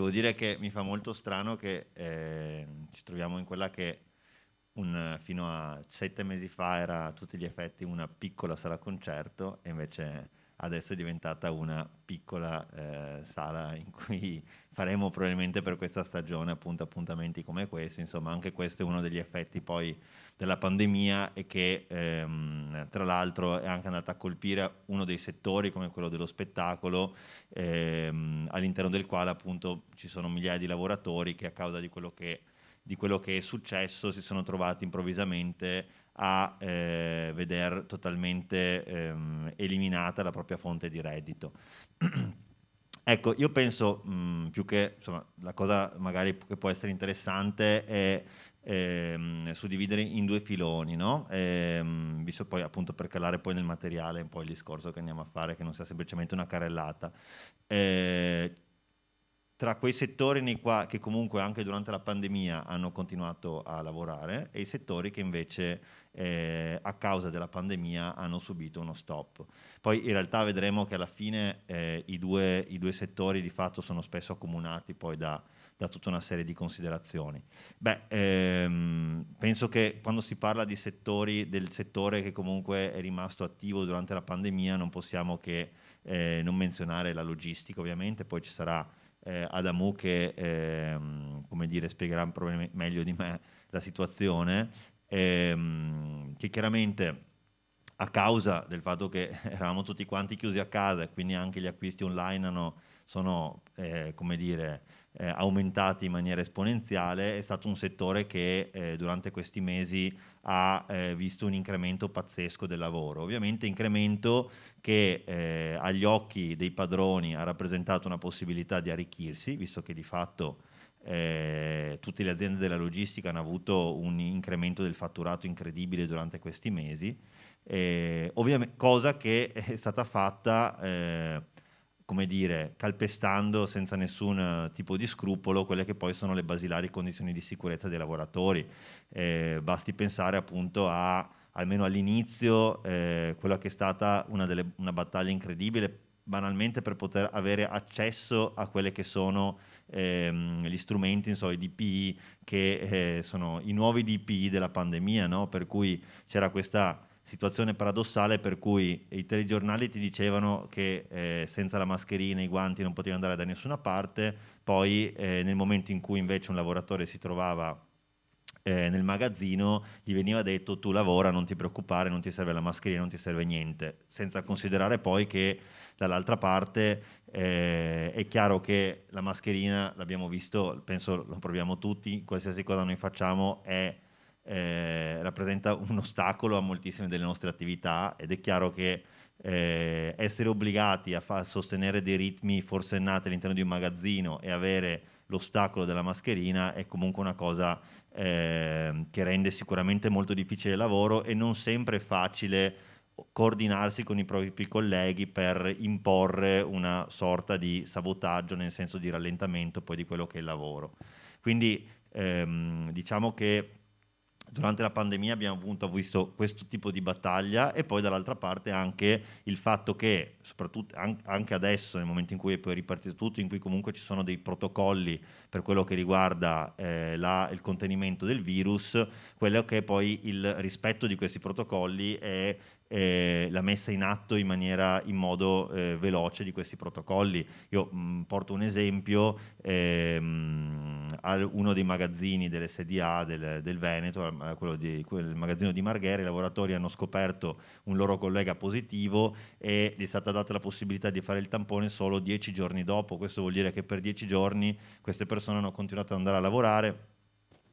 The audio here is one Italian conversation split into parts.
Devo dire che mi fa molto strano che eh, ci troviamo in quella che un, fino a sette mesi fa era a tutti gli effetti una piccola sala concerto e invece adesso è diventata una piccola eh, sala in cui faremo probabilmente per questa stagione appunto appuntamenti come questo, insomma anche questo è uno degli effetti poi della pandemia e che ehm, tra l'altro è anche andata a colpire uno dei settori come quello dello spettacolo ehm, all'interno del quale appunto ci sono migliaia di lavoratori che a causa di quello che, di quello che è successo si sono trovati improvvisamente a eh, veder totalmente ehm, eliminata la propria fonte di reddito. ecco, io penso mh, mm, più che insomma, la cosa magari che può essere interessante è ehm, suddividere in due filoni, no? ehm, visto poi appunto per calare poi nel materiale un po' il discorso che andiamo a fare, che non sia semplicemente una carrellata. Eh, tra quei settori qua, che comunque anche durante la pandemia hanno continuato a lavorare e i settori che invece eh, a causa della pandemia hanno subito uno stop. Poi in realtà vedremo che alla fine eh, i, due, i, due, settori di fatto sono spesso accomunati poi da, da tutta una serie di considerazioni. Beh, ehm, penso che quando si parla di settori, del settore che comunque è rimasto attivo durante la pandemia non possiamo che eh, non menzionare la logistica ovviamente, poi ci sarà eh, Adamu che ehm, come dire, spiegherà meglio di me la situazione, ehm, che chiaramente a causa del fatto che eravamo tutti quanti chiusi a casa e quindi anche gli acquisti online hanno sono eh, come dire, eh, aumentati in maniera esponenziale, è stato un settore che eh, durante questi mesi ha eh, visto un incremento pazzesco del lavoro. Ovviamente incremento che eh, agli occhi dei padroni ha rappresentato una possibilità di arricchirsi, visto che di fatto eh, tutte le aziende della logistica hanno avuto un incremento del fatturato incredibile durante questi mesi, eh, cosa che è stata fatta eh, come dire, calpestando senza nessun eh, tipo di scrupolo quelle che poi sono le basilari condizioni di sicurezza dei lavoratori. Eh, basti pensare appunto a, almeno all'inizio, eh, quella che è stata una, delle, una battaglia incredibile banalmente per poter avere accesso a quelli che sono ehm, gli strumenti, insomma, i DPI, che eh, sono i nuovi DPI della pandemia, no? per cui c'era questa situazione paradossale per cui i telegiornali ti dicevano che eh, senza la mascherina e i guanti non potevi andare da nessuna parte, poi eh, nel momento in cui invece un lavoratore si trovava eh, nel magazzino gli veniva detto tu lavora, non ti preoccupare, non ti serve la mascherina, non ti serve niente, senza considerare poi che dall'altra parte eh, è chiaro che la mascherina, l'abbiamo visto, penso lo proviamo tutti, qualsiasi cosa noi facciamo è eh, rappresenta un ostacolo a moltissime delle nostre attività ed è chiaro che eh, essere obbligati a far sostenere dei ritmi forsennati all'interno di un magazzino e avere l'ostacolo della mascherina è comunque una cosa eh, che rende sicuramente molto difficile il lavoro e non sempre è facile coordinarsi con i propri colleghi per imporre una sorta di sabotaggio nel senso di rallentamento poi di quello che è il lavoro. Quindi ehm, diciamo che durante la pandemia abbiamo appunto visto questo tipo di battaglia e poi dall'altra parte anche il fatto che, soprattutto anche adesso, nel momento in cui è poi ripartito tutto, in cui comunque ci sono dei protocolli per quello che riguarda eh, la, il contenimento del virus, quello che è poi il rispetto di questi protocolli è eh, la messa in atto in, maniera, in modo eh, veloce di questi protocolli. Io mh, mm, porto un esempio, ehm, uno dei magazzini dell'SDA del, del Veneto, quello di, quel magazzino di Marghera, i lavoratori hanno scoperto un loro collega positivo e gli è stata data la possibilità di fare il tampone solo dieci giorni dopo. Questo vuol dire che per dieci giorni queste persone hanno continuato ad andare a lavorare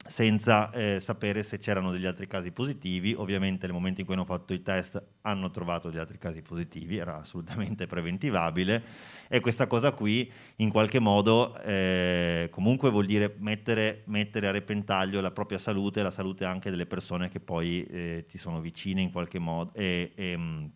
senza eh, sapere se c'erano degli altri casi positivi. Ovviamente nel momento in cui hanno fatto i test hanno trovato degli altri casi positivi, era assolutamente preventivabile e questa cosa qui in qualche modo eh, comunque vuol dire mettere, mettere, a repentaglio la propria salute e la salute anche delle persone che poi eh, ti sono vicine in qualche modo. E, e, ehm,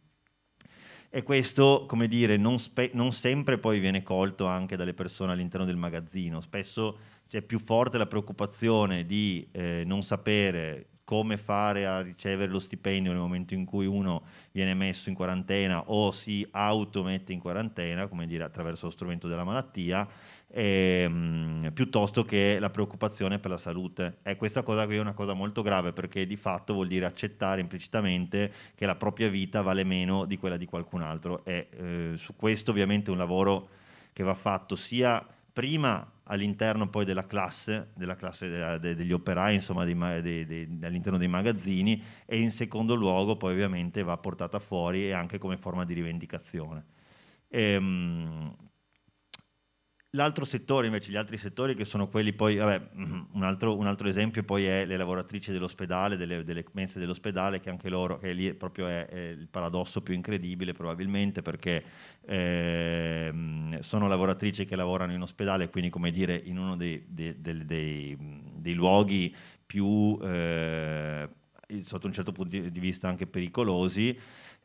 e questo, come dire, non, non sempre poi viene colto anche dalle persone all'interno del magazzino. Spesso è più forte la preoccupazione di eh, non sapere come fare a ricevere lo stipendio nel momento in cui uno viene messo in quarantena o si automette in quarantena, come dire attraverso lo strumento della malattia, e, ehm, piuttosto che la preoccupazione per la salute. E questa cosa qui è una cosa molto grave perché di fatto vuol dire accettare implicitamente che la propria vita vale meno di quella di qualcun altro e eh, su questo ovviamente è un lavoro che va fatto sia prima all'interno poi della classe, della classe de, de, degli operai, insomma, all'interno dei magazzini e in secondo luogo poi ovviamente va portata fuori anche come forma di rivendicazione. E, ehm, L'altro settore invece, gli altri settori che sono quelli poi, vabbè, mm-hmm, un altro, un altro esempio poi è le lavoratrici dell'ospedale, delle, delle mense dell'ospedale, che anche loro, che lì proprio è, è il paradosso più incredibile probabilmente perché eh, sono lavoratrici che lavorano in ospedale, quindi come dire in uno dei, dei, dei, dei luoghi più, eh, sotto un certo punto di vista anche pericolosi,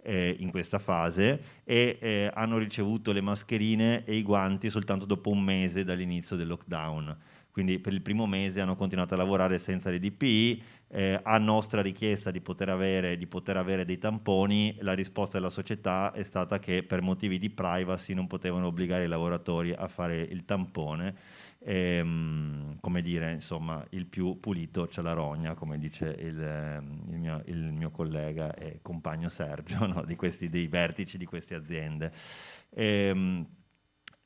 eh, in questa fase e eh, hanno ricevuto le mascherine e i guanti soltanto dopo un mese dall'inizio del lockdown. Quindi per il primo mese hanno continuato a lavorare senza le DPI, eh, a nostra richiesta di poter, avere, di poter avere dei tamponi, la risposta della società è stata che per motivi di privacy non potevano obbligare i lavoratori a fare il tampone. E, ehm, come dire, insomma, il più pulito c'è la rogna, come dice il, ehm, il, mio, il mio, collega e compagno Sergio, no? di questi, dei vertici di queste aziende. E, ehm,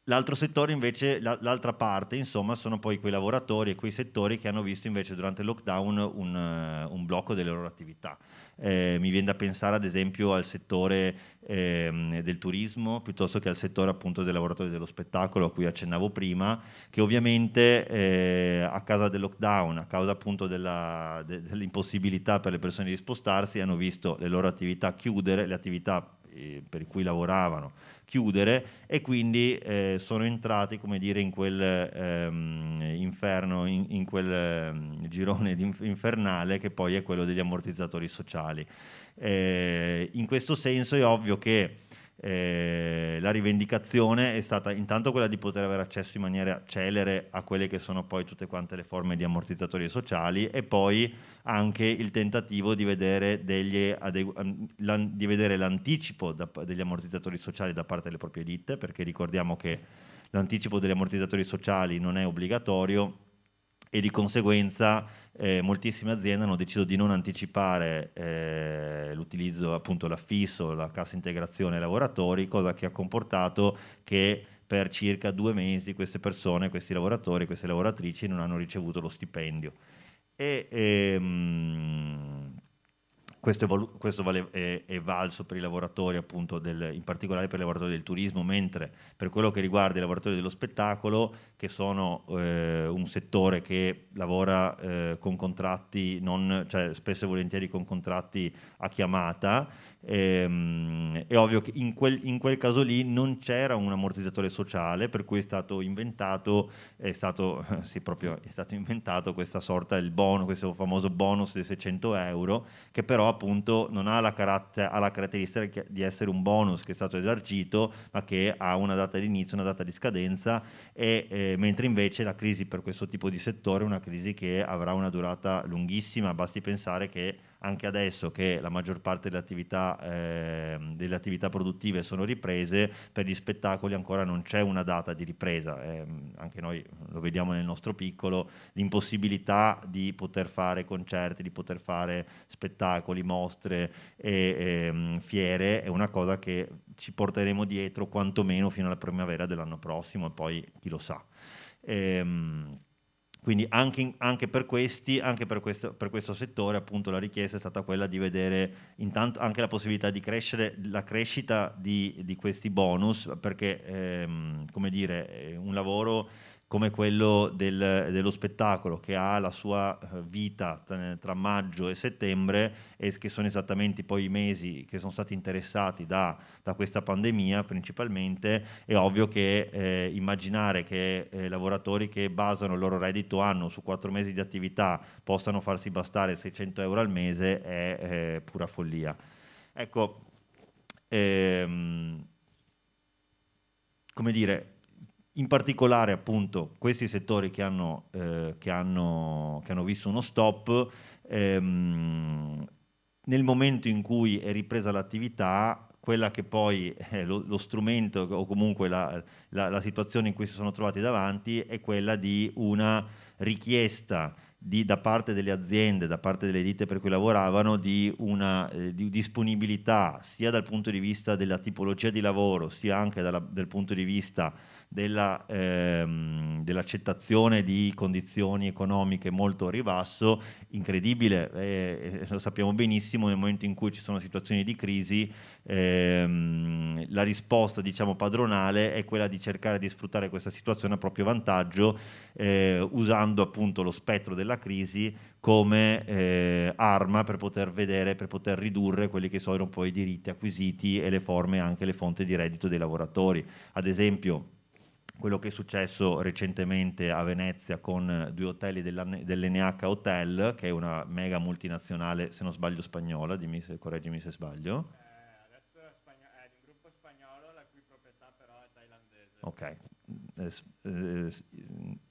L'altro settore invece, l'altra parte insomma, sono poi quei lavoratori e quei settori che hanno visto invece durante il lockdown un, eh, un blocco delle loro attività. Eh, mi viene da pensare ad esempio al settore eh, del turismo piuttosto che al settore appunto dei lavoratori dello spettacolo a cui accennavo prima, che ovviamente eh, a causa del lockdown, a causa appunto dell'impossibilità de, dell per le persone di spostarsi, hanno visto le loro attività chiudere, le attività eh, per cui lavoravano chiudere e quindi eh, sono entrati come dire, in quel ehm, inferno, in, in quel ehm, girone infernale che poi è quello degli ammortizzatori sociali. Eh, in questo senso è ovvio che eh, la rivendicazione è stata intanto quella di poter avere accesso in maniera celere a quelle che sono poi tutte quante le forme di ammortizzatori sociali e poi anche il tentativo di vedere, di vedere l'anticipo degli ammortizzatori sociali da parte delle proprie ditte, perché ricordiamo che l'anticipo degli ammortizzatori sociali non è obbligatorio e di conseguenza eh, moltissime aziende hanno deciso di non anticipare eh, l'utilizzo, appunto l'affisso, la cassa integrazione ai lavoratori, cosa che ha comportato che per circa due mesi queste persone, questi lavoratori, queste lavoratrici non hanno ricevuto lo stipendio. E, ehm, questo, è, questo vale, è, è, valso per i lavoratori, appunto, del, in particolare per i lavoratori del turismo, mentre per quello che riguarda i lavoratori dello spettacolo che sono eh, un settore che lavora eh, con contratti, non, cioè spesso e volentieri con contratti a chiamata, ehm, è ovvio che in quel, in quel, caso lì non c'era un ammortizzatore sociale, per cui è stato inventato, è stato, sì, proprio, è stato inventato questa sorta, il bonus, questo famoso bonus di 600 euro, che però appunto non ha la, caratter- ha la caratteristica di essere un bonus che è stato elargito, ma che ha una data di inizio, una data di scadenza e eh, mentre invece la crisi per questo tipo di settore è una crisi che avrà una durata lunghissima, basti pensare che anche adesso che la maggior parte delle attività, eh, delle attività produttive sono riprese, per gli spettacoli ancora non c'è una data di ripresa, eh, anche noi lo vediamo nel nostro piccolo, l'impossibilità di poter fare concerti, di poter fare spettacoli, mostre e, e ehm, fiere è una cosa che ci porteremo dietro quantomeno fino alla primavera dell'anno prossimo e poi chi lo sa. Ehm, quindi anche, in, anche, per, questi, anche per, questo, per, questo, settore appunto la richiesta è stata quella di vedere intanto anche la possibilità di crescere, la crescita di, di questi bonus, perché ehm, come dire, un lavoro come quello del, dello spettacolo che ha la sua eh, vita tra maggio e settembre e che sono esattamente poi i mesi che sono stati interessati da, da questa pandemia principalmente, è ovvio che eh, immaginare che eh, lavoratori che basano il loro reddito anno su quattro mesi di attività possano farsi bastare 600 euro al mese è eh, pura follia. Ecco, ehm, come dire, in particolare appunto questi settori che hanno, eh, che hanno, che hanno visto uno stop, ehm, nel momento in cui è ripresa l'attività, quella che poi è eh, lo, lo strumento o comunque la, la, la situazione in cui si sono trovati davanti è quella di una richiesta di, da parte delle aziende, da parte delle ditte per cui lavoravano, di una eh, di disponibilità sia dal punto di vista della tipologia di lavoro, sia anche dalla, dal punto di vista della, ehm, dell'accettazione di condizioni economiche molto a ribasso, incredibile, eh, eh lo sappiamo benissimo, nel momento in cui ci sono situazioni di crisi, ehm, la risposta diciamo, padronale è quella di cercare di sfruttare questa situazione a proprio vantaggio, eh, usando appunto lo spettro della della crisi come eh, arma per poter vedere, per poter ridurre quelli che sono poi i diritti acquisiti e le forme, anche le fonti di reddito dei lavoratori. Ad esempio, quello che è successo recentemente a Venezia con due hotel dell'Eneaca Hotel, che è una mega multinazionale, se non sbaglio spagnola, dimmi se, correggimi se sbaglio. Eh, adesso è, spagno- è di un gruppo spagnolo la cui proprietà però è thailandese. Ok, eh, eh,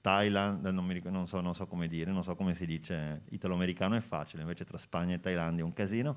Thailand, non, ricordo, non, so, non, so, come dire, non so come si dice, italo-americano è facile, invece tra Spagna e Thailandia è un casino.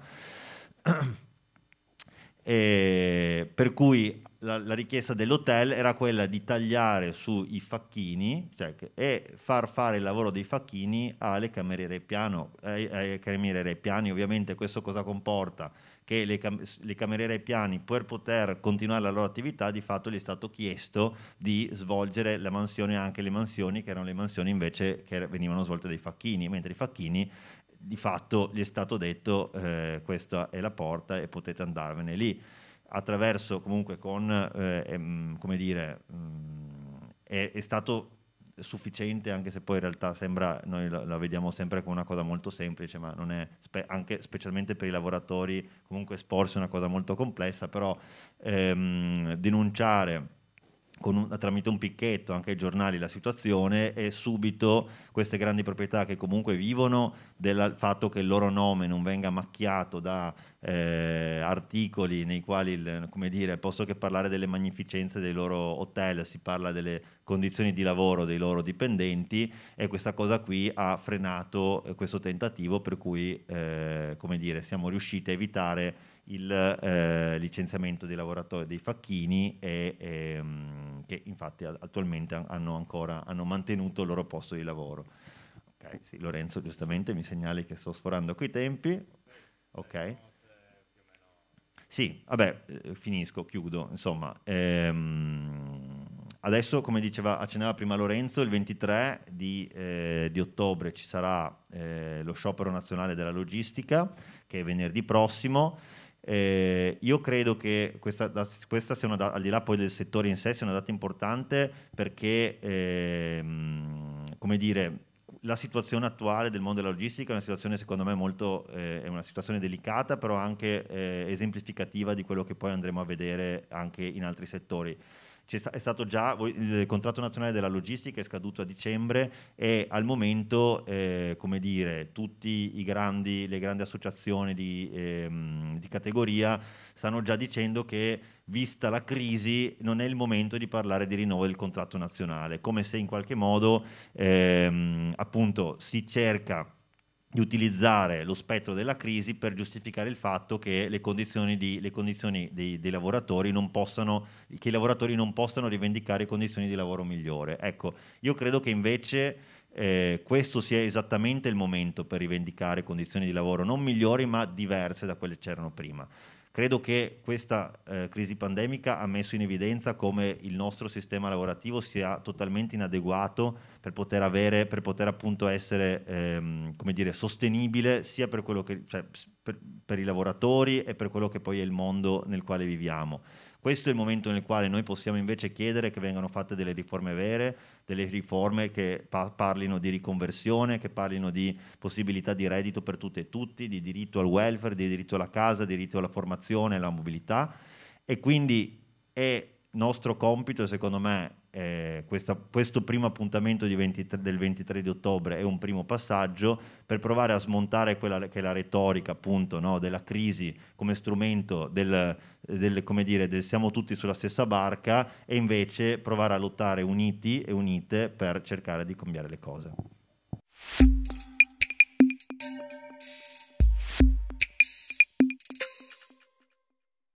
e, per cui la, la, richiesta dell'hotel era quella di tagliare sui facchini cioè, e far fare il lavoro dei facchini alle cameriere piano, ai, ai cameriere piani. Ovviamente questo cosa comporta? che le, cam- le cameriere ai piani, per poter continuare la loro attività, di fatto gli è stato chiesto di svolgere la mansione anche le mansioni che erano le mansioni invece che er, venivano svolte dai facchini, mentre i facchini di fatto gli è stato detto eh, questa è la porta e potete andarvene lì attraverso comunque con eh, ehm, come dire mh, mm, è, è stato sufficiente, anche se poi in realtà sembra, noi la, la vediamo sempre come una cosa molto semplice, ma non è, spe anche specialmente per i lavoratori, comunque esporsi è una cosa molto complessa, però ehm, denunciare un, tramite un picchetto anche ai giornali la situazione e subito queste grandi proprietà che comunque vivono del fatto che il loro nome non venga macchiato da eh, articoli nei quali, il, come dire, posso che parlare delle magnificenze dei loro hotel, si parla delle condizioni di lavoro dei loro dipendenti e questa cosa qui ha frenato eh, questo tentativo per cui, eh, come dire, siamo riusciti a evitare il eh, licenziamento dei lavoratori dei facchini e, ehm, che infatti attualmente hanno ancora hanno mantenuto il loro posto di lavoro. Okay, sì, Lorenzo giustamente mi segnali che sto sforando coi tempi. Ok. Sì, vabbè, eh, finisco, chiudo. Insomma, ehm, adesso come diceva, accennava prima Lorenzo, il 23 di, eh, di ottobre ci sarà eh, lo sciopero nazionale della logistica, che è venerdì prossimo. Eh, io credo che questa, questa sia una data, al di là poi del settore in sé, sia una data importante perché, ehm, come dire, la situazione attuale del mondo della logistica è una situazione secondo me molto, eh, è una situazione delicata, però anche eh, esemplificativa di quello che poi andremo a vedere anche in altri settori. Sta, è stato già, il contratto nazionale della logistica è scaduto a dicembre e al momento, eh, come dire, tutte le grandi associazioni di, ehm, di categoria stanno già dicendo che vista la crisi, non è il momento di parlare di rinnovo del contratto nazionale, come se in qualche modo ehm, appunto si cerca di utilizzare lo spettro della crisi per giustificare il fatto che le condizioni, di, le condizioni dei, dei, lavoratori non possano, che i lavoratori non possano rivendicare condizioni di lavoro migliore. Ecco, io credo che invece eh, questo sia esattamente il momento per rivendicare condizioni di lavoro non migliori ma diverse da quelle che c'erano prima. Credo che questa eh, crisi pandemica ha messo in evidenza come il nostro sistema lavorativo sia totalmente inadeguato per poter, avere, per poter appunto essere ehm, dire, sostenibile sia per, che, cioè, per, per i lavoratori e per quello che poi è il mondo nel quale viviamo. Questo è il momento nel quale noi possiamo invece chiedere che vengano fatte delle riforme vere, delle riforme che parlino di riconversione, che parlino di possibilità di reddito per tutte e tutti, di diritto al welfare, di diritto alla casa, di diritto alla formazione, alla mobilità. E quindi è nostro compito, secondo me, eh, questa, questo primo appuntamento 23, del 23 di ottobre è un primo passaggio per provare a smontare quella che è la retorica appunto no, della crisi come strumento del, del, come dire, del siamo tutti sulla stessa barca e invece provare a lottare uniti e unite per cercare di cambiare le cose.